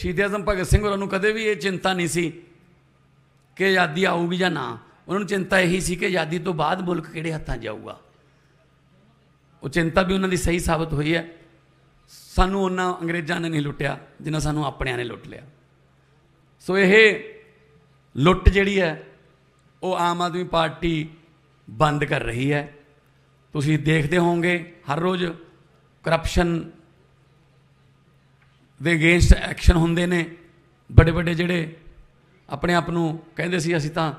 ਸ਼ਹੀਦ ਆਜ਼ਮ ਭਗਤ ਸਿੰਘ ਹੋਰਾਂ ਨੂੰ ਕਦੇ ਵੀ ਇਹ ਚਿੰਤਾ ਨਹੀਂ ਸੀ ਕਿ ਆਜ਼ਾਦੀ ਆਊਗੀ ਜਾਂ ਨਾ ਉਹਨਾਂ ਨੂੰ ਚਿੰਤਾ ਇਹੀ ਸੀ ਕਿ ਆਜ਼ਾਦੀ ਤੋਂ ਬਾਅਦ ਮੁਲਕ ਕਿਹੜੇ ਹੱਥਾਂ ਜਾਊਗਾ ਉਹ ਚਿੰਤਾ ਵੀ ਉਹਨਾਂ ਦੀ ਸਹੀ ਸਾਬਤ ਹੋਈ ਹੈ ਸਾਨੂੰ ਉਹਨਾਂ ਅੰਗਰੇਜ਼ਾਂ ਨੇ ਨਹੀਂ ਲੁੱਟਿਆ ਜਿਨ੍ਹਾਂ ਸਾਨੂੰ ਆਪਣਿਆਂ ਨੇ ਲੁੱਟ ਲਿਆ ਸੋ ਇਹ ਲੁੱਟ ਜਿਹੜੀ ਹੈ ਉਹ ਆਮ ਆਦਮੀ ਪਾਰਟੀ ਬੰਦ ਕਰ ਰਹੀ ਹੈ ਤੁਸੀਂ ਦੇਖਦੇ ਹੋਵੋਗੇ ਹਰ ਰੋਜ਼ ਕਰਪਸ਼ਨ ਦੇ ਅਗੇਂਸਟ ਐਕਸ਼ਨ ਹੁੰਦੇ ਨੇ ਵੱਡੇ ਵੱਡੇ ਜਿਹੜੇ ਆਪਣੇ ਆਪ ਨੂੰ ਕਹਿੰਦੇ ਸੀ ਅਸੀਂ ਤਾਂ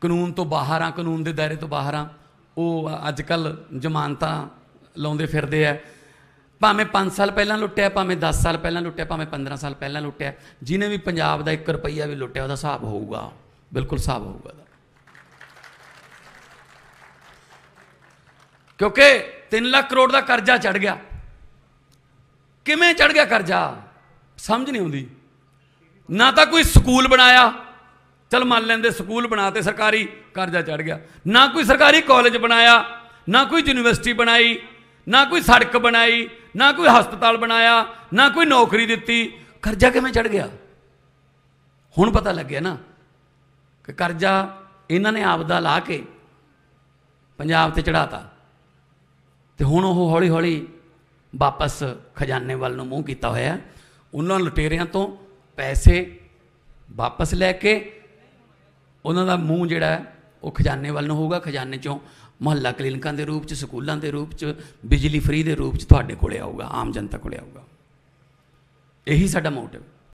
ਕਾਨੂੰਨ ਤੋਂ ਬਾਹਰ ਆ ਕਾਨੂੰਨ ਦੇ ਦਾਇਰੇ ਤੋਂ ਬਾਹਰ ਆ ਉਹ ਅੱਜ ਕੱਲ ਜ਼ਮਾਨਤਾਂ ਲਾਉਂਦੇ ਫਿਰਦੇ ਆ ਭਾਵੇਂ 5 ਸਾਲ ਪਹਿਲਾਂ ਲੁੱਟਿਆ ਭਾਵੇਂ 10 ਸਾਲ ਪਹਿਲਾਂ ਲੁੱਟਿਆ ਭਾਵੇਂ 15 ਸਾਲ ਪਹਿਲਾਂ ਲੁੱਟਿਆ ਜਿਨੇ ਵੀ ਪੰਜਾਬ ਦਾ 1 ਰੁਪਈਆ ਵੀ ਲੁੱਟਿਆ ਉਹਦਾ ਹਿਸਾਬ ਹੋਊਗਾ ਬਿਲਕੁਲ ਹਿਸਾਬ ਹੋਊਗਾ ਕਿਉਂਕਿ 3 ਲੱਖ ਕਰੋੜ ਦਾ ਕਰਜ਼ਾ ਚੜ ਗਿਆ ਕਿਵੇਂ ਚੜ ਗਿਆ ਕਰਜ਼ਾ ਸਮਝ ਨਹੀਂ ਆਉਂਦੀ ਨਾ ਤਾਂ ਕੋਈ ਸਕੂਲ ਬਣਾਇਆ ਚਲ ਮੰਨ ਲੈਂਦੇ ਸਕੂਲ ਬਣਾਤੇ ਸਰਕਾਰੀ ਕਰਜ਼ਾ ਚੜ ਗਿਆ ਨਾ ਕੋਈ ਸਰਕਾਰੀ ਕਾਲਜ ਬਣਾਇਆ ਨਾ ਕੋਈ ਯੂਨੀਵਰਸਿਟੀ ਬਣਾਈ ਨਾ ਕੋਈ ਸੜਕ ਬਣਾਈ ਨਾ ਕੋਈ ਹਸਪਤਾਲ ਬਣਾਇਆ ਨਾ ਕੋਈ ਨੌਕਰੀ ਦਿੱਤੀ ਕਰਜ਼ਾ ਕਿਵੇਂ ਚੜ ਗਿਆ ਹੁਣ ਪਤਾ ਲੱਗਿਆ ਨਾ ਕਿ ਕਰਜ਼ਾ ਇਹਨਾਂ ਨੇ ਆਪ ਦਾ ਲਾ ਕੇ ਪੰਜਾਬ ਤੇ ਚੜਾਤਾ ਤੇ ਹੁਣ ਉਹ ਹੌਲੀ ਹੌਲੀ ਵਾਪਸ ਖਜ਼ਾਨੇ ਵੱਲ ਨੂੰ ਮੂੰਹ ਕੀਤਾ ਹੋਇਆ ਉਹਨਾਂ ਲੁਟੇਰਿਆਂ ਤੋਂ ਪੈਸੇ ਵਾਪਸ ਲੈ ਕੇ ਉਹਨਾਂ ਦਾ ਮੂੰਹ ਜਿਹੜਾ ਉਹ ਖਜ਼ਾਨੇ ਵੱਲ ਨੂੰ ਹੋਊਗਾ ਖਜ਼ਾਨੇ ਚੋਂ ਮਹੱਲਾ ਕਲੀਨਿਕਾਂ ਦੇ ਰੂਪ ਚ ਸਕੂਲਾਂ ਦੇ ਰੂਪ ਚ ਬਿਜਲੀ ਫ੍ਰੀ ਦੇ ਰੂਪ ਚ ਤੁਹਾਡੇ ਕੋਲੇ ਆਊਗਾ ਆਮ ਜਨਤਾ ਕੋਲੇ ਆਊਗਾ ਇਹੀ ਸਾਡਾ ਮੋਟਿਵ